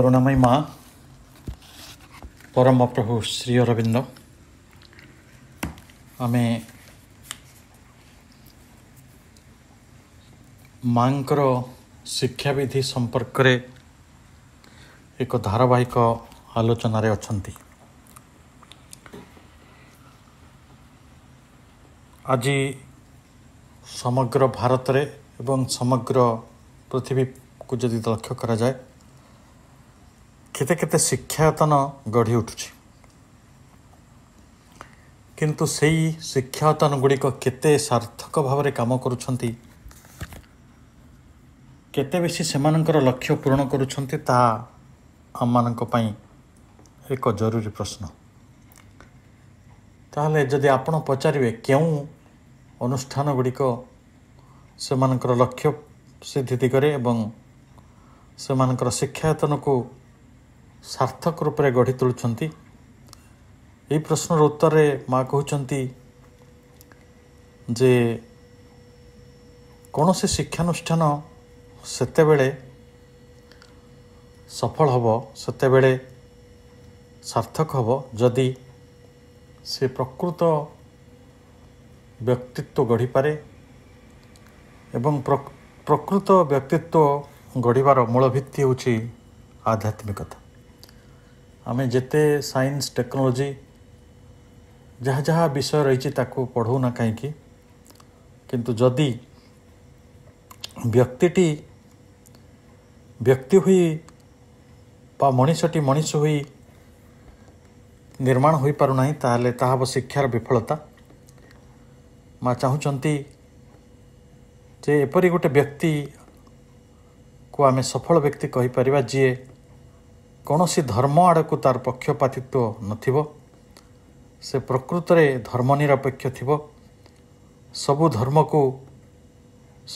କରୁଣାମୟ ମା ପରମପ୍ରଭୁ ଶ୍ରୀ ଅରବିନ୍ଦ ଆମେ ମାଙ୍କର ଶିକ୍ଷାବିଧି ସମ୍ପର୍କରେ ଏକ ଧାରାବାହିକ ଆଲୋଚନାରେ ଅଛନ୍ତି ଆଜି ସମଗ୍ର ଭାରତରେ ଏବଂ ସମଗ୍ର ପୃଥିବୀକୁ ଯଦି ଲକ୍ଷ୍ୟ କରାଯାଏ କେତେ କେତେ ଶିକ୍ଷାୟତନ ଗଢ଼ି ଉଠୁଛି କିନ୍ତୁ ସେଇ ଶିକ୍ଷାୟତନ ଗୁଡ଼ିକ କେତେ ସାର୍ଥକ ଭାବରେ କାମ କରୁଛନ୍ତି କେତେ ବେଶୀ ସେମାନଙ୍କର ଲକ୍ଷ୍ୟ ପୂରଣ କରୁଛନ୍ତି ତାହା ଆମମାନଙ୍କ ପାଇଁ ଏକ ଜରୁରୀ ପ୍ରଶ୍ନ ତାହେଲେ ଯଦି ଆପଣ ପଚାରିବେ କେଉଁ ଅନୁଷ୍ଠାନ ଗୁଡ଼ିକ ସେମାନଙ୍କର ଲକ୍ଷ୍ୟ ସିଦ୍ଧି ଦିଗରେ ଏବଂ ସେମାନଙ୍କର ଶିକ୍ଷାୟତନକୁ ସାର୍ଥକ ରୂପରେ ଗଢ଼ି ତୋଳୁଛନ୍ତି ଏହି ପ୍ରଶ୍ନର ଉତ୍ତରରେ ମା କହୁଛନ୍ତି ଯେ କୌଣସି ଶିକ୍ଷାନୁଷ୍ଠାନ ସେତେବେଳେ ସଫଳ ହେବ ସେତେବେଳେ ସାର୍ଥକ ହେବ ଯଦି ସେ ପ୍ରକୃତ ବ୍ୟକ୍ତିତ୍ୱ ଗଢ଼ିପାରେ ଏବଂ ପ୍ରକୃତ ବ୍ୟକ୍ତିତ୍ୱ ଗଢ଼ିବାର ମୂଳ ଭିତ୍ତି ହେଉଛି ଆଧ୍ୟାତ୍ମିକତା ଆମେ ଯେତେ ସାଇନ୍ସ ଟେକ୍ନୋଲୋଜି ଯାହା ଯାହା ବିଷୟ ରହିଛି ତାକୁ ପଢ଼ଉନା କାହିଁକି କିନ୍ତୁ ଯଦି ବ୍ୟକ୍ତିଟି ବ୍ୟକ୍ତି ହୋଇ ବା ମଣିଷଟି ମଣିଷ ହୋଇ ନିର୍ମାଣ ହୋଇପାରୁନାହିଁ ତାହେଲେ ତାହା ହେବ ଶିକ୍ଷାର ବିଫଳତା ମା ଚାହୁଁଛନ୍ତି ଯେ ଏପରି ଗୋଟେ ବ୍ୟକ୍ତିକୁ ଆମେ ସଫଳ ବ୍ୟକ୍ତି କହିପାରିବା ଯିଏ କୌଣସି ଧର୍ମ ଆଡ଼କୁ ତାର ପକ୍ଷପାତିତ୍ୱ ନଥିବ ସେ ପ୍ରକୃତରେ ଧର୍ମ ନିରପେକ୍ଷ ଥିବ ସବୁ ଧର୍ମକୁ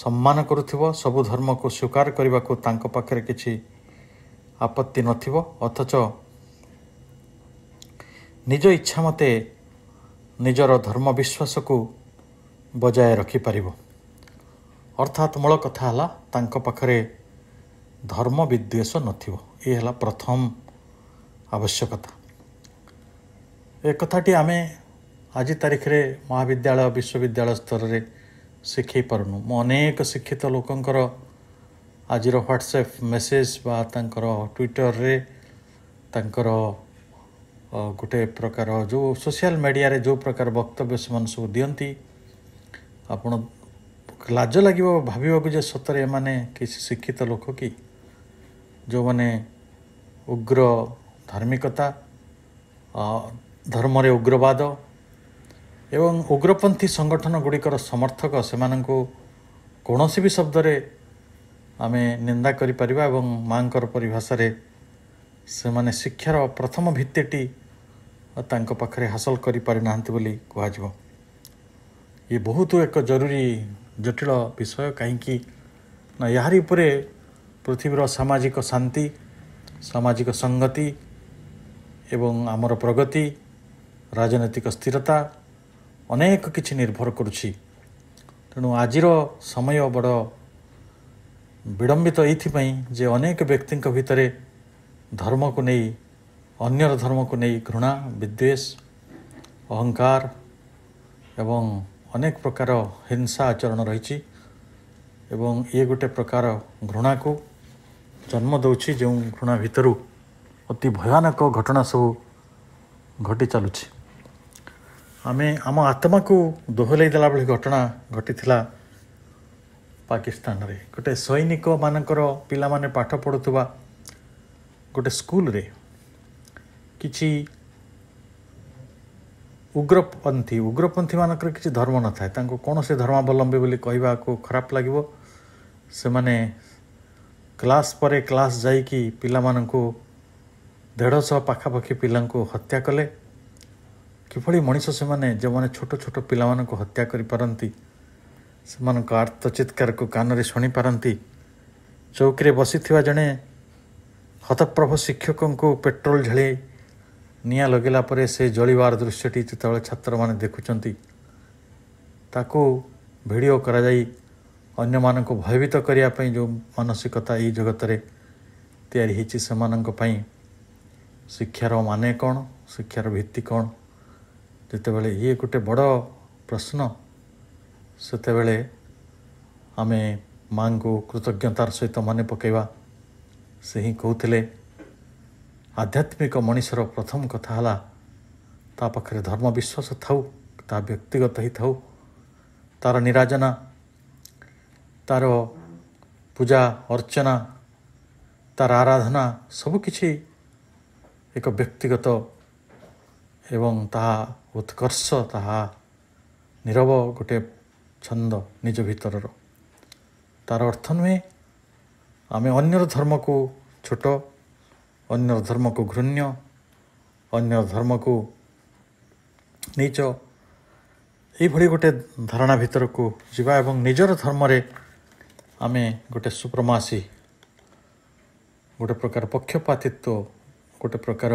ସମ୍ମାନ କରୁଥିବ ସବୁ ଧର୍ମକୁ ସ୍ୱୀକାର କରିବାକୁ ତାଙ୍କ ପାଖରେ କିଛି ଆପତ୍ତି ନଥିବ ଅଥଚ ନିଜ ଇଚ୍ଛା ମତେ ନିଜର ଧର୍ମ ବିଶ୍ୱାସକୁ ବଜାୟ ରଖିପାରିବ ଅର୍ଥାତ୍ ମୂଳ କଥା ହେଲା ତାଙ୍କ ପାଖରେ धर्म विद्वेष नाला प्रथम आवश्यकता एक आम आज तारीख में महाविद्यालय विश्वविद्यालय स्तर में शिखे पार् अनेक शिक्षित लोकंर आज ह्वाट्सएप मेसेज ट्विटर रे तर गोटे प्रकार जो सोशल मीडिया रे जो प्रकार वक्तव्य से सब दिखती आप लाज लगे भाव सतरे सतरे किसी शिक्षित लोक कि ଯେଉଁମାନେ ଉଗ୍ର ଧାର୍ମିକତା ଧର୍ମରେ ଉଗ୍ରବାଦ ଏବଂ ଉଗ୍ରପନ୍ଥୀ ସଂଗଠନ ଗୁଡ଼ିକର ସମର୍ଥକ ସେମାନଙ୍କୁ କୌଣସି ବି ଶବ୍ଦରେ ଆମେ ନିନ୍ଦା କରିପାରିବା ଏବଂ ମାଆଙ୍କର ପରିଭାଷାରେ ସେମାନେ ଶିକ୍ଷାର ପ୍ରଥମ ଭିତ୍ତିଟି ତାଙ୍କ ପାଖରେ ହାସଲ କରିପାରିନାହାନ୍ତି ବୋଲି କୁହାଯିବ ଇଏ ବହୁତ ଏକ ଜରୁରୀ ଜଟିଳ ବିଷୟ କାହିଁକି ନା ଏହାରି ଉପରେ ପୃଥିବୀର ସାମାଜିକ ଶାନ୍ତି ସାମାଜିକ ସଂଗତି ଏବଂ ଆମର ପ୍ରଗତି ରାଜନୈତିକ ସ୍ଥିରତା ଅନେକ କିଛି ନିର୍ଭର କରୁଛି ତେଣୁ ଆଜିର ସମୟ ବଡ଼ ବିଳମ୍ବିତ ଏଇଥିପାଇଁ ଯେ ଅନେକ ବ୍ୟକ୍ତିଙ୍କ ଭିତରେ ଧର୍ମକୁ ନେଇ ଅନ୍ୟର ଧର୍ମକୁ ନେଇ ଘୃଣା ବିଦ୍ୱେଷ ଅହଙ୍କାର ଏବଂ ଅନେକ ପ୍ରକାର ହିଂସା ଆଚରଣ ରହିଛି ଏବଂ ଇଏ ଗୋଟେ ପ୍ରକାର ଘୃଣାକୁ ଜନ୍ମ ଦେଉଛି ଯେଉଁ ଘୃଣା ଭିତରୁ ଅତି ଭୟାନକ ଘଟଣା ସବୁ ଘଟି ଚାଲୁଛି ଆମେ ଆମ ଆତ୍ମାକୁ ଦୋହଲେଇ ଭଳି ଘଟଣା ଘଟିଥିଲା ପାକିସ୍ତାନରେ ଗୋଟେ ସୈନିକମାନଙ୍କର ପିଲାମାନେ ପାଠ ପଢ଼ୁଥିବା ଗୋଟେ ସ୍କୁଲରେ କିଛି ଉଗ୍ରପନ୍ଥୀ ଉଗ୍ରପନ୍ଥୀମାନଙ୍କର କିଛି ଧର୍ମ ନଥାଏ ତାଙ୍କୁ କୌଣସି ଧର୍ମାବଲମ୍ବୀ ବୋଲି କହିବାକୁ ଖରାପ ଲାଗିବ ସେମାନେ क्लास पर क्लास जा पा देढ़श पखापाखी पा हत्या कले कि मनीष से मैंने जो मैंने छोट छोट पा हत्या करतचित्कार को कान में शुणीपारती बसी जड़े हतप्रभ शिक्षक को पेट्रोल झेले निआ लगे से जल्वार दृश्यटी जिते छात्र मैंने देखुंट भिडियो कराई अन्य को भयभीत करिया जो मानसिकता ए जगत रे शिक्षार मान कौन शिक्षार भित्ति कौन जते बेले ये गोटे बड़ प्रश्न से आम माँ को कृतज्ञतार सहित मन पक सही आध्यात्मिक मनीषर प्रथम कथा है ता धर्म विश्वास थाऊ व्यक्तिगत ही थाउ तार निराजना ତା'ର ପୂଜା ଅର୍ଚ୍ଚନା ତା'ର ଆରାଧନା ସବୁକିଛି ଏକ ବ୍ୟକ୍ତିଗତ ଏବଂ ତାହା ଉତ୍କର୍ଷ ତାହା ନିରବ ଗୋଟିଏ ଛନ୍ଦ ନିଜ ଭିତରର ତା'ର ଅର୍ଥ ନୁହେଁ ଆମେ ଅନ୍ୟର ଧର୍ମକୁ ଛୋଟ ଅନ୍ୟର ଧର୍ମକୁ ଘୃଣ୍ୟ ଅନ୍ୟ ଧର୍ମକୁ ନିଜ ଏଇଭଳି ଗୋଟେ ଧାରଣା ଭିତରକୁ ଯିବା ଏବଂ ନିଜର ଧର୍ମରେ आम गोटे सुप्रमासी गोटे प्रकार पक्षपात गोटे प्रकार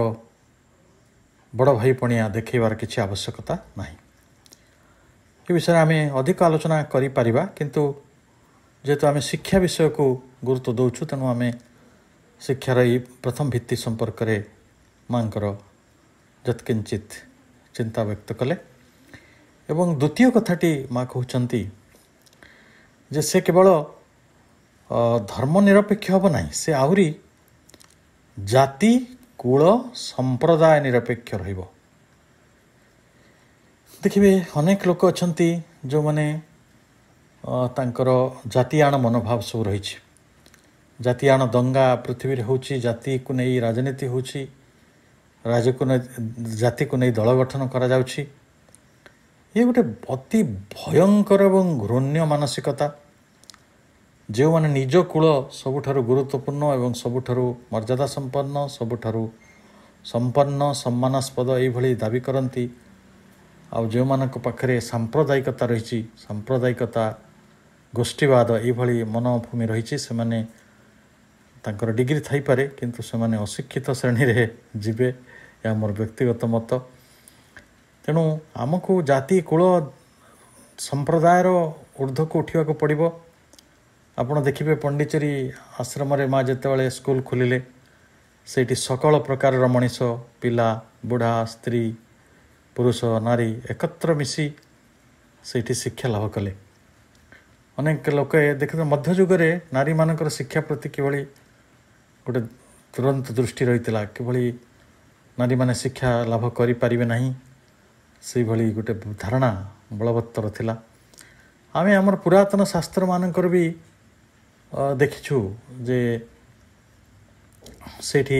बड़ भाई पणिया देखार किसी आवश्यकता ना यह विषय आम अधिक आलोचना करी आम शिक्षा विषय को गुरुत्व दौ तेणु आम शिक्षार प्रथम भित्ति संपर्क माँ जत्किंचित चिंता व्यक्त कले द्वित कथी माँ कहते जे से केवल ଧର୍ମ ନିରପେକ୍ଷ ହେବ ନାହିଁ ସେ ଆହୁରି ଜାତି କୁଳ ସମ୍ପ୍ରଦାୟ ନିରପେକ୍ଷ ରହିବ ଦେଖିବେ ଅନେକ ଲୋକ ଅଛନ୍ତି ଯେଉଁମାନେ ତାଙ୍କର ଜାତିଆଣ ମନୋଭାବ ସବୁ ରହିଛି ଜାତିଆଣ ଦଙ୍ଗା ପୃଥିବୀରେ ହେଉଛି ଜାତିକୁ ନେଇ ରାଜନୀତି ହେଉଛି ରାଜକୁ ନେଇ ଜାତିକୁ ନେଇ ଦଳ ଗଠନ କରାଯାଉଛି ଇଏ ଗୋଟେ ଅତି ଭୟଙ୍କର ଏବଂ ଘୃଣ୍ୟ ମାନସିକତା ଯେଉଁମାନେ ନିଜ କୂଳ ସବୁଠାରୁ ଗୁରୁତ୍ୱପୂର୍ଣ୍ଣ ଏବଂ ସବୁଠାରୁ ମର୍ଯ୍ୟାଦା ସମ୍ପନ୍ନ ସବୁଠାରୁ ସମ୍ପନ୍ନ ସମ୍ମାନାସ୍ପଦ ଏଇଭଳି ଦାବି କରନ୍ତି ଆଉ ଯେଉଁମାନଙ୍କ ପାଖରେ ସାମ୍ପ୍ରଦାୟିକତା ରହିଛି ସାମ୍ପ୍ରଦାୟିକତା ଗୋଷ୍ଠୀବାଦ ଏଇଭଳି ମନଭୂମି ରହିଛି ସେମାନେ ତାଙ୍କର ଡିଗ୍ରୀ ଥାଇପାରେ କିନ୍ତୁ ସେମାନେ ଅଶିକ୍ଷିତ ଶ୍ରେଣୀରେ ଯିବେ ଏହା ମୋର ବ୍ୟକ୍ତିଗତ ମତ ତେଣୁ ଆମକୁ ଜାତି କୂଳ ସମ୍ପ୍ରଦାୟର ଉର୍ଦ୍ଧ୍ୱକୁ ଉଠିବାକୁ ପଡ଼ିବ ଆପଣ ଦେଖିବେ ପଣ୍ଡିଚେରୀ ଆଶ୍ରମରେ ମା ଯେତେବେଳେ ସ୍କୁଲ ଖୋଲିଲେ ସେଇଠି ସକଳ ପ୍ରକାରର ମଣିଷ ପିଲା ବୁଢ଼ା ସ୍ତ୍ରୀ ପୁରୁଷ ନାରୀ ଏକତ୍ର ମିଶି ସେଇଠି ଶିକ୍ଷା ଲାଭ କଲେ ଅନେକ ଲୋକ ଦେଖନ୍ତୁ ମଧ୍ୟଯୁଗରେ ନାରୀମାନଙ୍କର ଶିକ୍ଷା ପ୍ରତି କିଭଳି ଗୋଟେ ତୁରନ୍ତ ଦୃଷ୍ଟି ରହିଥିଲା କିଭଳି ନାରୀମାନେ ଶିକ୍ଷା ଲାଭ କରିପାରିବେ ନାହିଁ ସେଇଭଳି ଗୋଟେ ଧାରଣା ବଳବତ୍ତର ଥିଲା ଆମେ ଆମର ପୁରାତନ ଶାସ୍ତ୍ରମାନଙ୍କର ବି ଦେଖିଛୁ ଯେ ସେଇଠି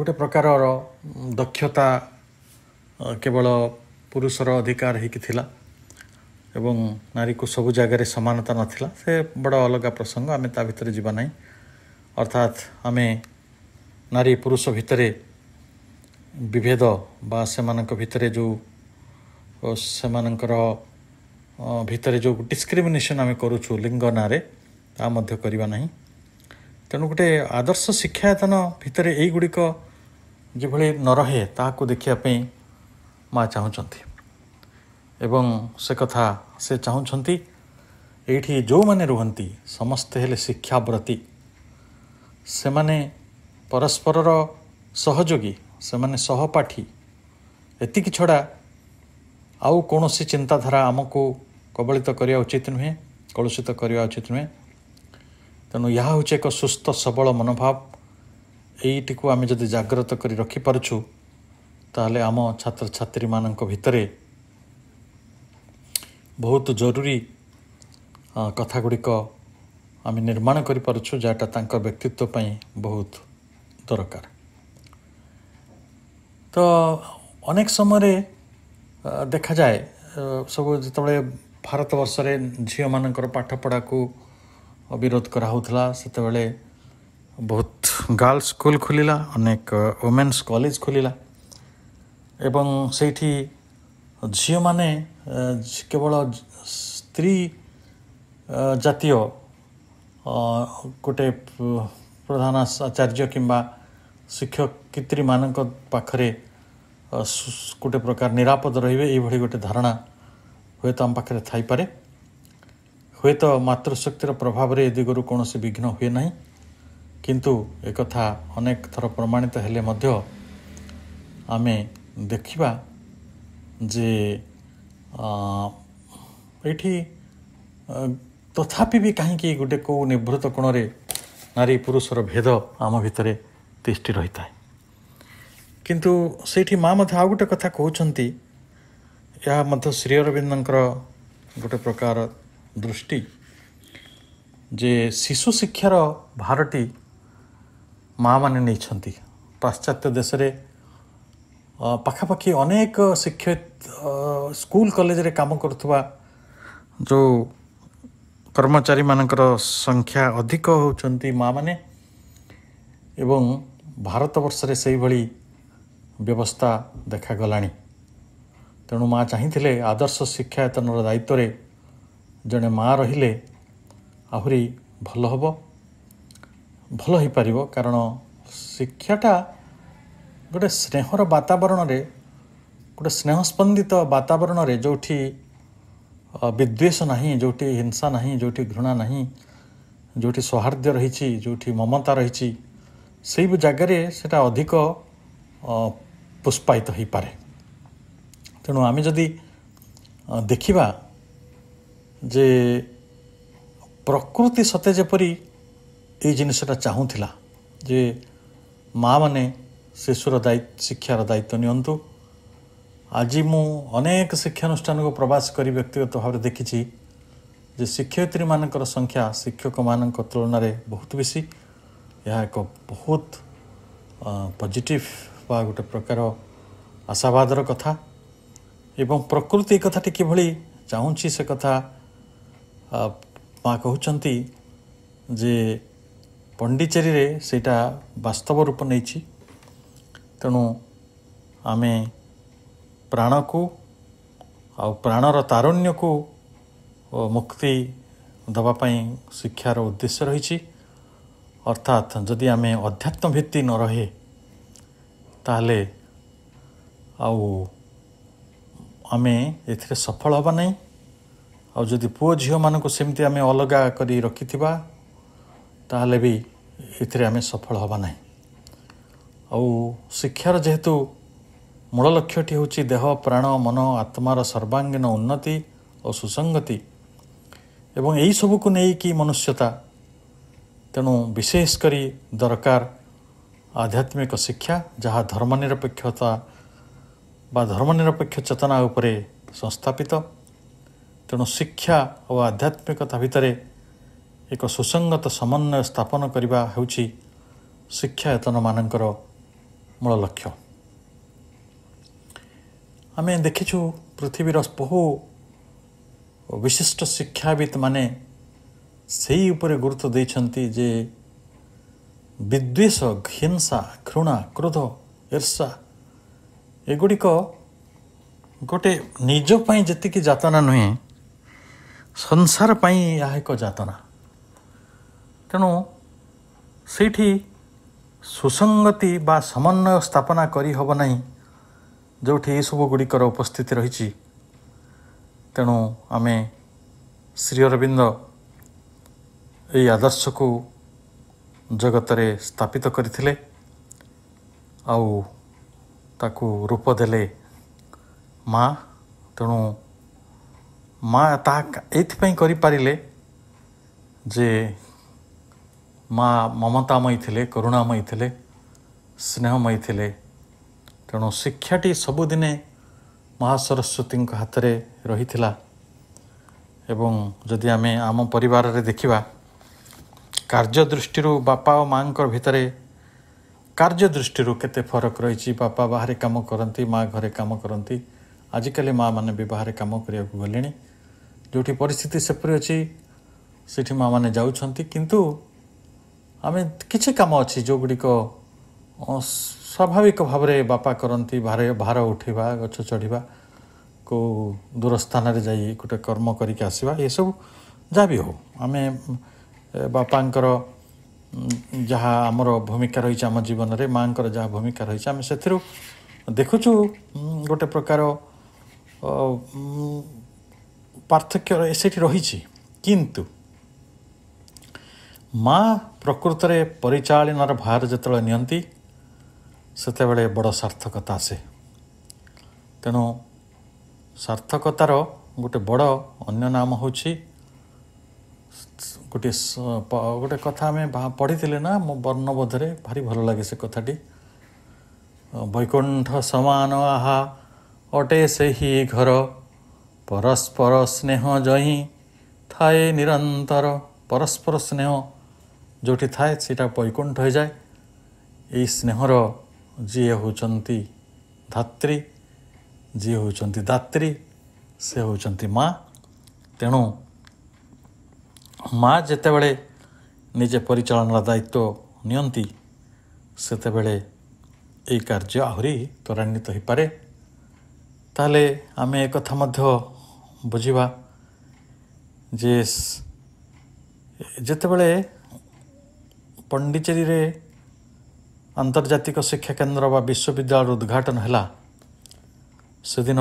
ଗୋଟେ ପ୍ରକାରର ଦକ୍ଷତା କେବଳ ପୁରୁଷର ଅଧିକାର ହେଇକି ଥିଲା ଏବଂ ନାରୀକୁ ସବୁ ଜାଗାରେ ସମାନତା ନଥିଲା ସେ ବଡ଼ ଅଲଗା ପ୍ରସଙ୍ଗ ଆମେ ତା ଭିତରେ ଯିବା ନାହିଁ ଅର୍ଥାତ୍ ଆମେ ନାରୀ ପୁରୁଷ ଭିତରେ ବିଭେଦ ବା ସେମାନଙ୍କ ଭିତରେ ଯେଉଁ ସେମାନଙ୍କର ଭିତରେ ଯେଉଁ ଡିସ୍କ୍ରିମିନେସନ୍ ଆମେ କରୁଛୁ ଲିଙ୍ଗ ନାଁରେ ତା ମଧ୍ୟ କରିବା ନାହିଁ ତେଣୁ ଗୋଟେ ଆଦର୍ଶ ଶିକ୍ଷାୟତନ ଭିତରେ ଏଇଗୁଡ଼ିକ ଯେଭଳି ନ ରହେ ତାହାକୁ ଦେଖିବା ପାଇଁ ମା' ଚାହୁଁଛନ୍ତି ଏବଂ ସେ କଥା ସେ ଚାହୁଁଛନ୍ତି ଏଇଠି ଯେଉଁମାନେ ରୁହନ୍ତି ସମସ୍ତେ ହେଲେ ଶିକ୍ଷାବ୍ରତୀ ସେମାନେ ପରସ୍ପରର ସହଯୋଗୀ ସେମାନେ ସହପାଠୀ ଏତିକି ଛଡ଼ା ଆଉ କୌଣସି ଚିନ୍ତାଧାରା ଆମକୁ କବଳିତ କରିବା ଉଚିତ ନୁହେଁ କଳୁଷିତ କରିବା ଉଚିତ ନୁହେଁ ତେଣୁ ଏହା ହେଉଛି ଏକ ସୁସ୍ଥ ସବଳ ମନୋଭାବ ଏଇଟିକୁ ଆମେ ଯଦି ଜାଗ୍ରତ କରି ରଖିପାରୁଛୁ ତାହେଲେ ଆମ ଛାତ୍ରଛାତ୍ରୀମାନଙ୍କ ଭିତରେ ବହୁତ ଜରୁରୀ କଥାଗୁଡ଼ିକ ଆମେ ନିର୍ମାଣ କରିପାରୁଛୁ ଯାହାଟା ତାଙ୍କ ବ୍ୟକ୍ତିତ୍ୱ ପାଇଁ ବହୁତ ଦରକାର ତ ଅନେକ ସମୟରେ ଦେଖାଯାଏ ସବୁ ଯେତେବେଳେ ଭାରତବର୍ଷରେ ଝିଅମାନଙ୍କର ପାଠପଢ଼ାକୁ অভিরোধ কৰা হৈছিল তেতিয়া বলে বহুত গার্ল স্কুল খুলিলা अनेक ওমেনස් কলেজ খুলিলা এবং সেই ঠি যি মানে কেৱল സ്ത്രീ জাতি অ কোটে প্ৰধান আচাৰ্য কিম্বা শিক্ষক কিত্ৰি মানক পাখৰে কোটে প্ৰকাৰ নিৰাপদ ৰৈবে এই বঢ়ি গটে ধাৰণা হয়তো আম পাখৰে ঠাই পৰে ହୁଏତ ମାତୃଶକ୍ତିର ପ୍ରଭାବରେ ଏ ଦିଗରୁ କୌଣସି ବିଘ୍ନ ହୁଏ ନାହିଁ କିନ୍ତୁ ଏକଥା ଅନେକ ଥର ପ୍ରମାଣିତ ହେଲେ ମଧ୍ୟ ଆମେ ଦେଖିବା ଯେ ଏଇଠି ତଥାପି ବି କାହିଁକି ଗୋଟେ କେଉଁ ନିଭୃତ କୋଣରେ ନାରୀ ପୁରୁଷର ଭେଦ ଆମ ଭିତରେ ତିଷ୍ଟି ରହିଥାଏ କିନ୍ତୁ ସେଇଠି ମା ମଧ୍ୟ ଆଉ ଗୋଟେ କଥା କହୁଛନ୍ତି ଏହା ମଧ୍ୟ ଶ୍ରୀ ଅରବିନ୍ଦଙ୍କର ଗୋଟେ ପ୍ରକାର ଦୃଷ୍ଟି ଯେ ଶିଶୁ ଶିକ୍ଷାର ଭାରଟି ମାଆମାନେ ନେଇଛନ୍ତି ପାଶ୍ଚାତ୍ୟ ଦେଶରେ ପାଖାପାଖି ଅନେକ ଶିକ୍ଷ ସ୍କୁଲ କଲେଜରେ କାମ କରୁଥିବା ଯେଉଁ କର୍ମଚାରୀମାନଙ୍କର ସଂଖ୍ୟା ଅଧିକ ହେଉଛନ୍ତି ମାଆମାନେ ଏବଂ ଭାରତବର୍ଷରେ ସେହିଭଳି ବ୍ୟବସ୍ଥା ଦେଖାଗଲାଣି ତେଣୁ ମାଆ ଚାହିଁଥିଲେ ଆଦର୍ଶ ଶିକ୍ଷାୟତନର ଦାୟିତ୍ୱରେ ଜଣେ ମା' ରହିଲେ ଆହୁରି ଭଲ ହେବ ଭଲ ହୋଇପାରିବ କାରଣ ଶିକ୍ଷାଟା ଗୋଟେ ସ୍ନେହର ବାତାବରଣରେ ଗୋଟେ ସ୍ନେହସ୍ପନ୍ଦିତ ବାତାବରଣରେ ଯେଉଁଠି ବିଦ୍ୱେଷ ନାହିଁ ଯେଉଁଠି ହିଂସା ନାହିଁ ଯେଉଁଠି ଘୃଣା ନାହିଁ ଯେଉଁଠି ସୌହାର୍ଦ୍ଦ୍ୟ ରହିଛି ଯେଉଁଠି ମମତା ରହିଛି ସେଇ ଜାଗାରେ ସେଇଟା ଅଧିକ ପୁଷ୍ପାୟିତ ହୋଇପାରେ ତେଣୁ ଆମେ ଯଦି ଦେଖିବା ଯେ ପ୍ରକୃତି ସତେ ଯେପରି ଏଇ ଜିନିଷଟା ଚାହୁଁଥିଲା ଯେ ମାଆମାନେ ଶିଶୁର ଦାୟିତ୍ୱ ଶିକ୍ଷାର ଦାୟିତ୍ୱ ନିଅନ୍ତୁ ଆଜି ମୁଁ ଅନେକ ଶିକ୍ଷାନୁଷ୍ଠାନକୁ ପ୍ରବାସ କରି ବ୍ୟକ୍ତିଗତ ଭାବରେ ଦେଖିଛି ଯେ ଶିକ୍ଷୟିତ୍ରୀମାନଙ୍କର ସଂଖ୍ୟା ଶିକ୍ଷକମାନଙ୍କ ତୁଳନାରେ ବହୁତ ବେଶୀ ଏହା ଏକ ବହୁତ ପଜିଟିଭ୍ ବା ଗୋଟେ ପ୍ରକାର ଆଶାବାଦର କଥା ଏବଂ ପ୍ରକୃତି କଥାଟି କିଭଳି ଚାହୁଁଛି ସେ କଥା ମା କହୁଛନ୍ତି ଯେ ପଣ୍ଡିଚେରୀରେ ସେଇଟା ବାସ୍ତବ ରୂପ ନେଇଛି ତେଣୁ ଆମେ ପ୍ରାଣକୁ ଆଉ ପ୍ରାଣର ତାରୁଣ୍ୟକୁ ମୁକ୍ତି ଦେବା ପାଇଁ ଶିକ୍ଷାର ଉଦ୍ଦେଶ୍ୟ ରହିଛି ଅର୍ଥାତ୍ ଯଦି ଆମେ ଅଧ୍ୟାତ୍ମ ଭିତ୍ତି ନ ରହେ ତାହେଲେ ଆଉ ଆମେ ଏଥିରେ ସଫଳ ହେବା ନାହିଁ ଆଉ ଯଦି ପୁଅ ଝିଅମାନଙ୍କୁ ସେମିତି ଆମେ ଅଲଗା କରି ରଖିଥିବା ତାହେଲେ ବି ଏଥିରେ ଆମେ ସଫଳ ହେବା ନାହିଁ ଆଉ ଶିକ୍ଷାର ଯେହେତୁ ମୂଳ ଲକ୍ଷ୍ୟଟି ହେଉଛି ଦେହ ପ୍ରାଣ ମନ ଆତ୍ମାର ସର୍ବାଙ୍ଗୀନ ଉନ୍ନତି ଓ ସୁସଙ୍ଗତି ଏବଂ ଏହିସବୁକୁ ନେଇକି ମନୁଷ୍ୟତା ତେଣୁ ବିଶେଷ କରି ଦରକାର ଆଧ୍ୟାତ୍ମିକ ଶିକ୍ଷା ଯାହା ଧର୍ମନିରପେକ୍ଷତା ବା ଧର୍ମନିରପେକ୍ଷ ଚେତନା ଉପରେ ସଂସ୍ଥାପିତ ତେଣୁ ଶିକ୍ଷା ଓ ଆଧ୍ୟାତ୍ମିକତା ଭିତରେ ଏକ ସୁସଙ୍ଗତ ସମନ୍ୱୟ ସ୍ଥାପନ କରିବା ହେଉଛି ଶିକ୍ଷାୟତନମାନଙ୍କର ମୂଳ ଲକ୍ଷ୍ୟ ଆମେ ଦେଖିଛୁ ପୃଥିବୀର ବହୁ ବିଶିଷ୍ଟ ଶିକ୍ଷାବିତ୍ମାନେ ସେହି ଉପରେ ଗୁରୁତ୍ୱ ଦେଇଛନ୍ତି ଯେ ବିଦ୍ୱେଷ ହିଂସା ଘୃଣା କ୍ରୋଧ ଇର୍ଷା ଏଗୁଡ଼ିକ ଗୋଟେ ନିଜ ପାଇଁ ଯେତିକି ଯାତନା ନୁହେଁ ସଂସାର ପାଇଁ ଏହା ଏକ ଯାତନା ତେଣୁ ସେଇଠି ସୁସଙ୍ଗତି ବା ସମନ୍ୱୟ ସ୍ଥାପନା କରିହେବ ନାହିଁ ଯେଉଁଠି ଏସବୁ ଗୁଡ଼ିକର ଉପସ୍ଥିତି ରହିଛି ତେଣୁ ଆମେ ଶ୍ରୀ ଅରବିନ୍ଦ ଏହି ଆଦର୍ଶକୁ ଜଗତରେ ସ୍ଥାପିତ କରିଥିଲେ ଆଉ ତାକୁ ରୂପ ଦେଲେ ମା ତେଣୁ ମା ତା ଏଥିପାଇଁ କରିପାରିଲେ ଯେ ମା ମମତାମୟୀ ଥିଲେ କରୁଣାମୟୀ ଥିଲେ ସ୍ନେହମୟୀ ଥିଲେ ତେଣୁ ଶିକ୍ଷାଟି ସବୁଦିନେ ମା ସରସ୍ୱତୀଙ୍କ ହାତରେ ରହିଥିଲା ଏବଂ ଯଦି ଆମେ ଆମ ପରିବାରରେ ଦେଖିବା କାର୍ଯ୍ୟ ଦୃଷ୍ଟିରୁ ବାପା ଓ ମାଆଙ୍କ ଭିତରେ କାର୍ଯ୍ୟ ଦୃଷ୍ଟିରୁ କେତେ ଫରକ ରହିଛି ବାପା ବାହାରେ କାମ କରନ୍ତି ମା ଘରେ କାମ କରନ୍ତି ଆଜିକାଲି ମାଆ ମାନେ ବି ବାହାରେ କାମ କରିବାକୁ ଗଲେଣି ଯେଉଁଠି ପରିସ୍ଥିତି ସେପରି ଅଛି ସେଠି ମାମାନେ ଯାଉଛନ୍ତି କିନ୍ତୁ ଆମେ କିଛି କାମ ଅଛି ଯେଉଁଗୁଡ଼ିକ ସ୍ୱାଭାବିକ ଭାବରେ ବାପା କରନ୍ତି ଭାର ଭାର ଉଠିବା ଗଛ ଚଢ଼ିବା କେଉଁ ଦୂର ସ୍ଥାନରେ ଯାଇ ଗୋଟେ କର୍ମ କରିକି ଆସିବା ଏସବୁ ଯାହା ବି ହଉ ଆମେ ବାପାଙ୍କର ଯାହା ଆମର ଭୂମିକା ରହିଛି ଆମ ଜୀବନରେ ମାଆଙ୍କର ଯାହା ଭୂମିକା ରହିଛି ଆମେ ସେଥିରୁ ଦେଖୁଛୁ ଗୋଟେ ପ୍ରକାର ପାର୍ଥକ୍ୟ ସେଇଠି ରହିଛି କିନ୍ତୁ ମା' ପ୍ରକୃତରେ ପରିଚାଳନାର ଭାର ଯେତେବେଳେ ନିଅନ୍ତି ସେତେବେଳେ ବଡ଼ ସାର୍ଥକତା ଆସେ ତେଣୁ ସାର୍ଥକତାର ଗୋଟେ ବଡ଼ ଅନ୍ୟ ନାମ ହେଉଛି ଗୋଟିଏ ଗୋଟେ କଥା ଆମେ ପଢ଼ିଥିଲେ ନା ମୋ ବର୍ଣ୍ଣବୋଧରେ ଭାରି ଭଲ ଲାଗେ ସେ କଥାଟି ବୈକୁଣ୍ଠ ସମାନ ଆହା ଅଟେ ସେହି ଘର ପରସ୍ପର ସ୍ନେହ ଜହି ଥାଏ ନିରନ୍ତର ପରସ୍ପର ସ୍ନେହ ଯେଉଁଠି ଥାଏ ସେଇଟା ବୈକୁଣ୍ଠ ହୋଇଯାଏ ଏଇ ସ୍ନେହର ଯିଏ ହେଉଛନ୍ତି ଧାତ୍ରୀ ଯିଏ ହେଉଛନ୍ତି ଦାତ୍ରୀ ସେ ହେଉଛନ୍ତି ମା ତେଣୁ ମା ଯେତେବେଳେ ନିଜେ ପରିଚାଳନାର ଦାୟିତ୍ୱ ନିଅନ୍ତି ସେତେବେଳେ ଏଇ କାର୍ଯ୍ୟ ଆହୁରି ତ୍ୱରାନ୍ୱିତ ହୋଇପାରେ ତାହେଲେ ଆମେ ଏକଥା ମଧ୍ୟ ବୁଝିବା ଯେ ଯେତେବେଳେ ପଣ୍ଡିଚେରୀରେ ଆନ୍ତର୍ଜାତିକ ଶିକ୍ଷା କେନ୍ଦ୍ର ବା ବିଶ୍ୱବିଦ୍ୟାଳୟର ଉଦ୍ଘାଟନ ହେଲା ସେଦିନ